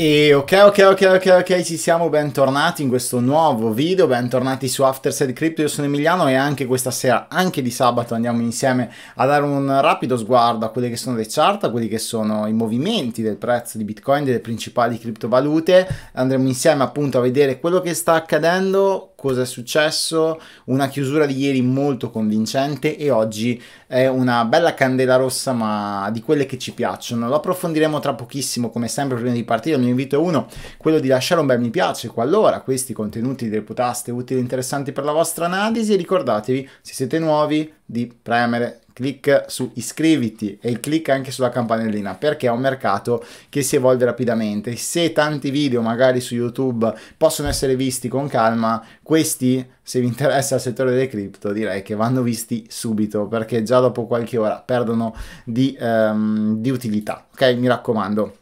E ok, ok, ok, ok, ok, ci siamo, bentornati in questo nuovo video, bentornati su Afterside Crypto, io sono Emiliano e anche questa sera, anche di sabato, andiamo insieme a dare un rapido sguardo a quelle che sono le chart, a quelli che sono i movimenti del prezzo di Bitcoin, delle principali criptovalute, andremo insieme appunto a vedere quello che sta accadendo, cosa è successo, una chiusura di ieri molto convincente e oggi è una bella candela rossa ma di quelle che ci piacciono. Lo approfondiremo tra pochissimo come sempre prima di partire, il mio invito è uno, quello di lasciare un bel mi piace qualora questi contenuti li reputaste utili e interessanti per la vostra analisi e ricordatevi se siete nuovi di premere clic su iscriviti e il clic anche sulla campanellina perché è un mercato che si evolve rapidamente. Se tanti video magari su YouTube possono essere visti con calma, questi se vi interessa il settore delle cripto direi che vanno visti subito perché già dopo qualche ora perdono di, um, di utilità. Ok, mi raccomando.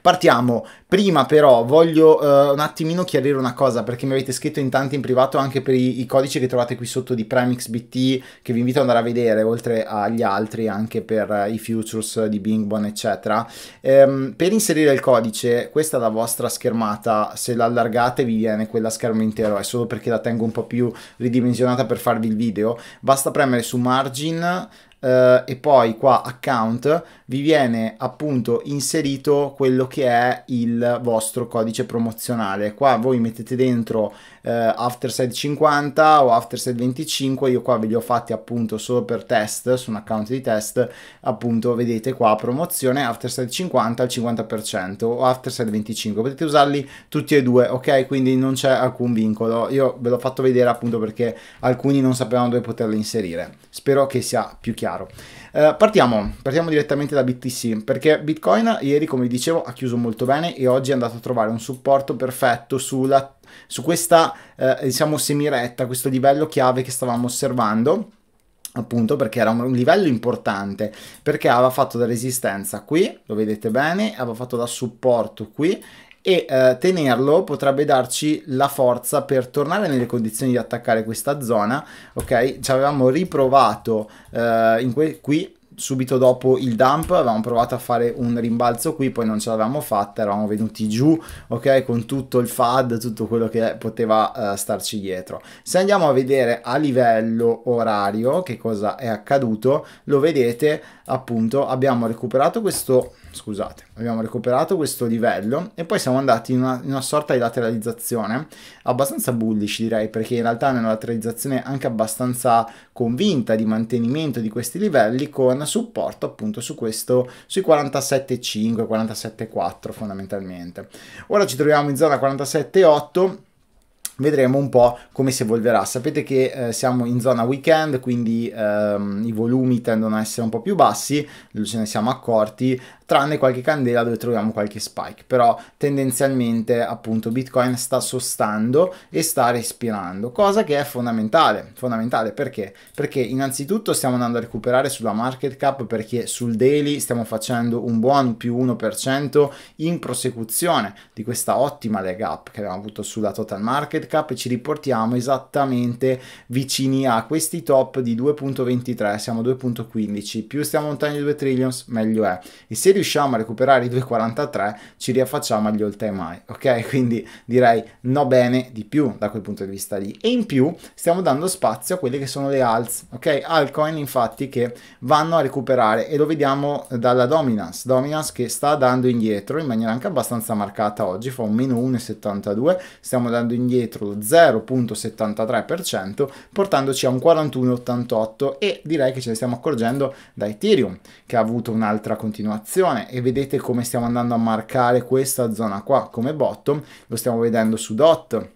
Partiamo, prima però voglio uh, un attimino chiarire una cosa perché mi avete scritto in tanti in privato anche per i, i codici che trovate qui sotto di PrimexBT che vi invito ad andare a vedere oltre agli altri anche per uh, i futures di Bingbon eccetera. Um, per inserire il codice questa è la vostra schermata, se la allargate vi viene quella schermo intero, è solo perché la tengo un po' più ridimensionata per farvi il video, basta premere su margin eh, e poi qua account vi viene appunto inserito quello che è il vostro codice promozionale. Qua voi mettete dentro eh, Afterside 50 o Afterside 25, io qua ve li ho fatti appunto solo per test, su un account di test, appunto vedete qua promozione Afterside 50 al 50% o Afterside 25, potete usarli tutti e due, ok? Quindi non c'è alcun vincolo, io ve l'ho fatto vedere appunto perché alcuni non sapevano dove poterli inserire. Spero che sia più chiaro chiaro. Eh, partiamo, partiamo direttamente da BTC, perché Bitcoin ieri, come vi dicevo, ha chiuso molto bene e oggi è andato a trovare un supporto perfetto sulla, su questa, eh, diciamo, semiretta, questo livello chiave che stavamo osservando appunto perché era un livello importante perché aveva fatto da resistenza qui lo vedete bene aveva fatto da supporto qui e eh, tenerlo potrebbe darci la forza per tornare nelle condizioni di attaccare questa zona, ok? Ci avevamo riprovato eh, qui subito dopo il dump avevamo provato a fare un rimbalzo qui poi non ce l'avevamo fatta eravamo venuti giù ok con tutto il fad tutto quello che poteva uh, starci dietro se andiamo a vedere a livello orario che cosa è accaduto lo vedete appunto abbiamo recuperato questo scusate, abbiamo recuperato questo livello e poi siamo andati in una, in una sorta di lateralizzazione abbastanza bullish direi perché in realtà è una lateralizzazione anche abbastanza convinta di mantenimento di questi livelli con supporto appunto su questo sui 47,5 47,4 fondamentalmente ora ci troviamo in zona 47,8 vedremo un po' come si evolverà. Sapete che eh, siamo in zona weekend, quindi ehm, i volumi tendono a essere un po' più bassi, ce ne siamo accorti, tranne qualche candela dove troviamo qualche spike, però tendenzialmente appunto Bitcoin sta sostando e sta respirando, cosa che è fondamentale, fondamentale perché? Perché innanzitutto stiamo andando a recuperare sulla market cap perché sul daily stiamo facendo un buon più 1% in prosecuzione di questa ottima leg up che abbiamo avuto sulla total market cap e ci riportiamo esattamente vicini a questi top di 2.23, siamo 2.15, più stiamo lontani di 2 trillions meglio è. E se riusciamo a recuperare i 2,43 ci riaffacciamo agli all time high, ok? Quindi direi no bene di più da quel punto di vista lì. E in più stiamo dando spazio a quelle che sono le alts, ok? Altcoin infatti che vanno a recuperare e lo vediamo dalla dominance, dominance che sta dando indietro in maniera anche abbastanza marcata oggi, fa un meno 1,72, stiamo dando indietro lo 0,73% portandoci a un 41,88 e direi che ce ne stiamo accorgendo da Ethereum che ha avuto un'altra continuazione posizione e vedete come stiamo andando a marcare questa zona qua come bottom, lo stiamo vedendo su DOT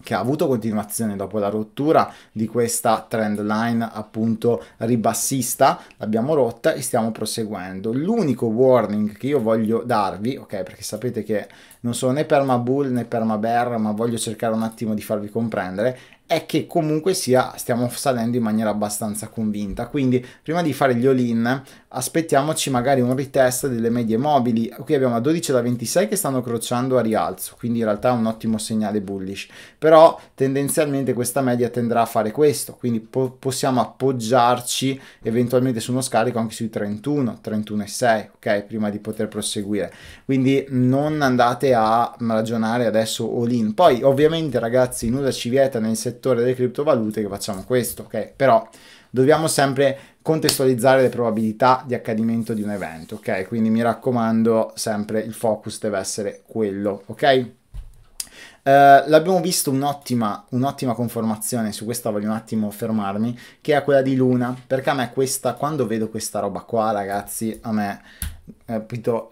che ha avuto continuazione dopo la rottura di questa trend line appunto ribassista, l'abbiamo rotta e stiamo proseguendo. L'unico warning che io voglio darvi, ok, perché sapete che non sono né perma bull né perma bear, ma voglio cercare un attimo di farvi comprendere, è che comunque sia stiamo salendo in maniera abbastanza convinta quindi prima di fare gli all-in aspettiamoci magari un retest delle medie mobili qui abbiamo a 12 da 26 che stanno crociando a rialzo quindi in realtà è un ottimo segnale bullish però tendenzialmente questa media tenderà a fare questo quindi po possiamo appoggiarci eventualmente su uno scarico anche sui 31 31,6 ok prima di poter proseguire quindi non andate a ragionare adesso all-in poi ovviamente ragazzi nulla ci vieta nel settore settore delle criptovalute che facciamo questo, ok? Però dobbiamo sempre contestualizzare le probabilità di accadimento di un evento, ok? Quindi mi raccomando, sempre il focus deve essere quello, ok? Uh, l'abbiamo visto un'ottima, un'ottima, conformazione, su questa voglio un attimo fermarmi, che è quella di Luna, perché a me questa, quando vedo questa roba qua ragazzi, a me eh,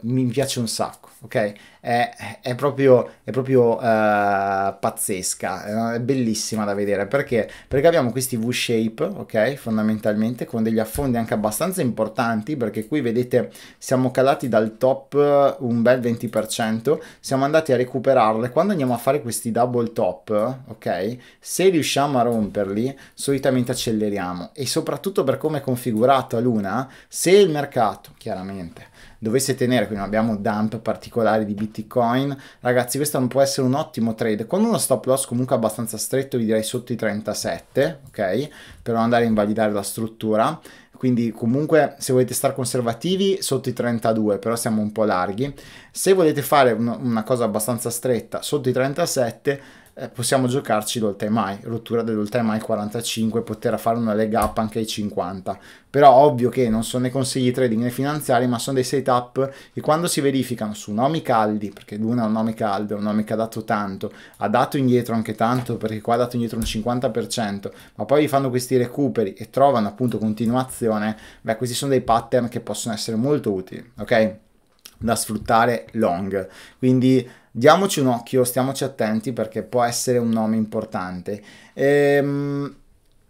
mi piace un sacco, ok? è, è proprio, è proprio uh, pazzesca, è bellissima da vedere perché? perché abbiamo questi V-shape, ok? Fondamentalmente con degli affondi anche abbastanza importanti perché qui vedete siamo calati dal top un bel 20%, siamo andati a recuperarle, quando andiamo a fare questi double top, ok? Se riusciamo a romperli solitamente acceleriamo e soprattutto per come è configurata Luna, se il mercato chiaramente dovesse tenere, quindi abbiamo dump particolari di Bitcoin, ragazzi questo non può essere un ottimo trade, con uno stop loss comunque abbastanza stretto, vi direi sotto i 37, ok? Per non andare a invalidare la struttura, quindi comunque se volete stare conservativi sotto i 32 però siamo un po' larghi se volete fare una cosa abbastanza stretta sotto i 37 eh, possiamo giocarci l'all time high, rottura dell'all time high 45, poter fare una leg up anche ai 50. Però ovvio che non sono dei consigli trading né finanziari, ma sono dei setup che quando si verificano su nomi caldi, perché Luna è un nome caldo, è un nome che ha dato tanto, ha dato indietro anche tanto, perché qua ha dato indietro un 50%, ma poi fanno questi recuperi e trovano appunto continuazione, beh questi sono dei pattern che possono essere molto utili, ok? Da sfruttare long. Quindi diamoci un occhio, stiamoci attenti perché può essere un nome importante. Ehm,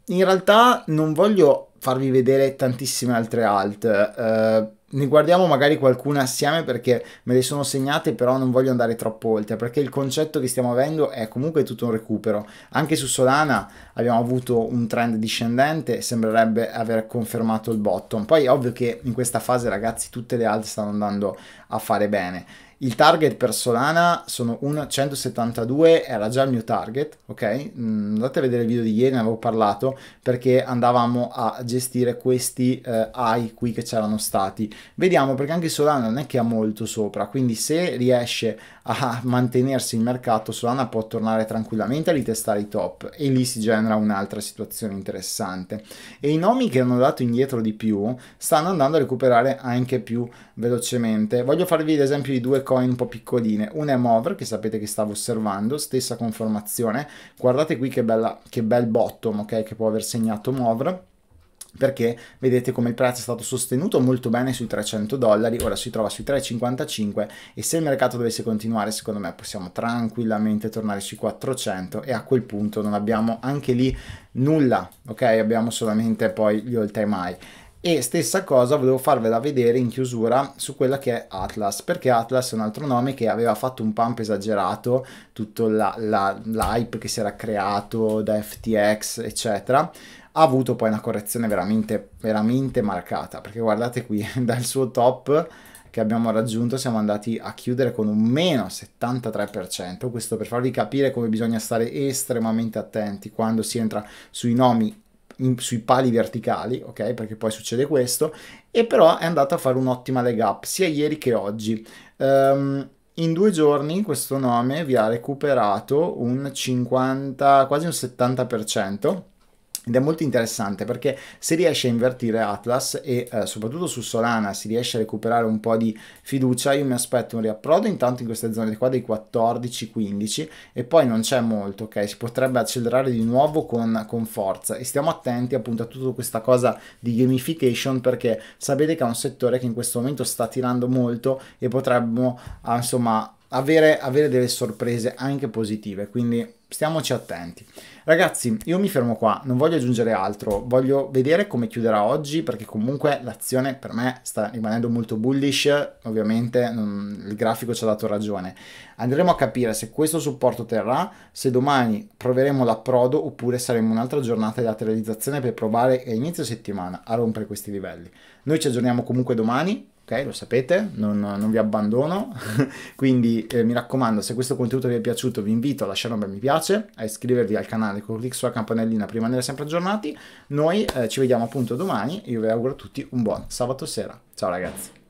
in realtà non voglio farvi vedere tantissime altre alt, eh, ne guardiamo magari qualcuna assieme perché me le sono segnate, però non voglio andare troppo oltre perché il concetto che stiamo avendo è comunque tutto un recupero. Anche su Solana abbiamo avuto un trend discendente, sembrerebbe aver confermato il bottom. Poi è ovvio che in questa fase ragazzi tutte le alt stanno andando a fare bene il target per Solana sono 172, era già il mio target, ok? Mm, andate a vedere il video di ieri, ne avevo parlato, perché andavamo a gestire questi eh, high qui che c'erano stati. Vediamo, perché anche Solana non è che ha molto sopra, quindi se riesce a mantenersi in mercato, Solana può tornare tranquillamente a ritestare i top e lì si genera un'altra situazione interessante. E i nomi che hanno dato indietro di più stanno andando a recuperare anche più velocemente. Voglio farvi l'esempio di due coin un po' piccoline. Una è Mover, che sapete che stavo osservando, stessa conformazione. Guardate qui che, bella, che bel bottom, ok, che può aver segnato Mover perché vedete come il prezzo è stato sostenuto molto bene sui 300 dollari, ora si trova sui 3,55 e se il mercato dovesse continuare secondo me possiamo tranquillamente tornare sui 400 e a quel punto non abbiamo anche lì nulla, ok? Abbiamo solamente poi gli all time high e stessa cosa volevo farvela vedere in chiusura su quella che è Atlas perché Atlas è un altro nome che aveva fatto un pump esagerato tutto l'hype che si era creato da FTX eccetera ha avuto poi una correzione veramente veramente marcata perché guardate qui dal suo top che abbiamo raggiunto siamo andati a chiudere con un meno 73%, questo per farvi capire come bisogna stare estremamente attenti quando si entra sui nomi in, sui pali verticali, ok? Perché poi succede questo, e però è andata a fare un'ottima leg up sia ieri che oggi. Um, in due giorni questo nome vi ha recuperato un 50, quasi un 70%. Ed è molto interessante perché se riesce a invertire Atlas e eh, soprattutto su Solana si riesce a recuperare un po' di fiducia, io mi aspetto un riapprodo intanto in queste zone qua dei 14-15 e poi non c'è molto, ok? Si potrebbe accelerare di nuovo con, con, forza e stiamo attenti appunto a tutta questa cosa di gamification perché sapete che è un settore che in questo momento sta tirando molto e potremmo ah, insomma avere, avere delle sorprese anche positive, quindi stiamoci attenti. Ragazzi, io mi fermo qua, non voglio aggiungere altro, voglio vedere come chiuderà oggi perché comunque l'azione per me sta rimanendo molto bullish, ovviamente non, il grafico ci ha dato ragione. Andremo a capire se questo supporto terrà, se domani proveremo l'approdo oppure saremo un'altra giornata di lateralizzazione per provare a inizio settimana a rompere questi livelli. Noi ci aggiorniamo comunque domani, ok? Lo sapete, non, non vi abbandono. Quindi eh, mi raccomando, se questo contenuto vi è piaciuto, vi invito a lasciare un bel mi piace, a iscrivervi al canale con clic sulla campanellina per rimanere sempre aggiornati. Noi eh, ci vediamo appunto domani. Io vi auguro a tutti un buon sabato sera. Ciao ragazzi.